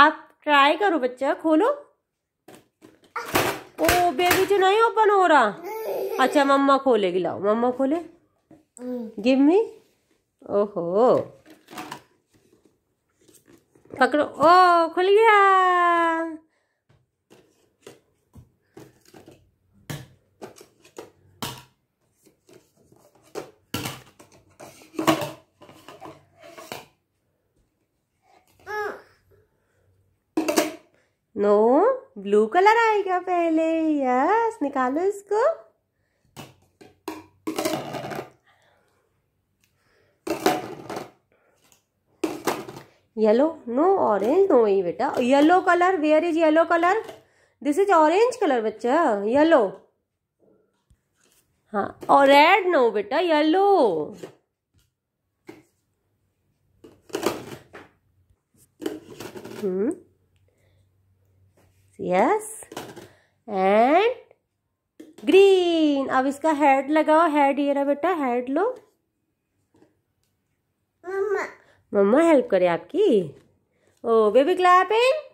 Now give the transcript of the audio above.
आप ट्राई करो बच्चा खोलो ओ बेबी जो नहीं ओपन हो रहा अच्छा मम्मा खोलेगी लाओ मम्मा खोले गिव मी ओहो पकड़ो ओ खुल गया नो ब्लू कलर आएगा पहले यस निकालो इसको येलो नो ऑरेंज नो ही बेटा yellow colour where is yellow colour this is orange colour बच्चा येलो हाँ और रेड नो बेटा yellow hmm yes and green अब इसका हेड लगाओ हेड ये रहा बेटा हेड लो मम्मा मम्मा हेल्प करे आपकी ओ बेबी क्लैपिंग